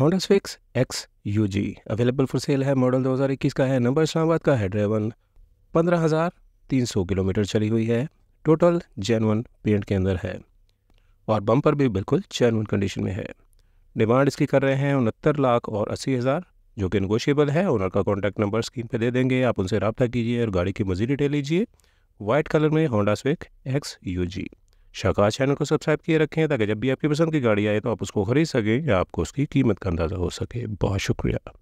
Honda Civic X U G available for sale है model 2021 का है नंबर इस्लामाबाद का है ड्राइवन पंद्रह हज़ार तीन सौ किलोमीटर चली हुई है टोटल जैनवन पेंट के अंदर है और बम्पर भी बिल्कुल जैनवन कंडीशन में है डिमांड इसकी कर रहे हैं उनहत्तर लाख और अस्सी हज़ार जो कि नगोशियबल है ओनर का कॉन्टैक्ट नंबर स्क्रीन पर दे देंगे आप उनसे रबता कीजिए और गाड़ी की मज़ीद डिटेल लीजिए वाइट कलर में Honda Civic X U G शाकाश चैनल को सब्सक्राइब किए रखें ताकि जब भी आपकी पसंद की गाड़ी आए तो आप उसको खरीद सकें या आपको उसकी कीमत का अंदाज़ा हो सके बहुत शुक्रिया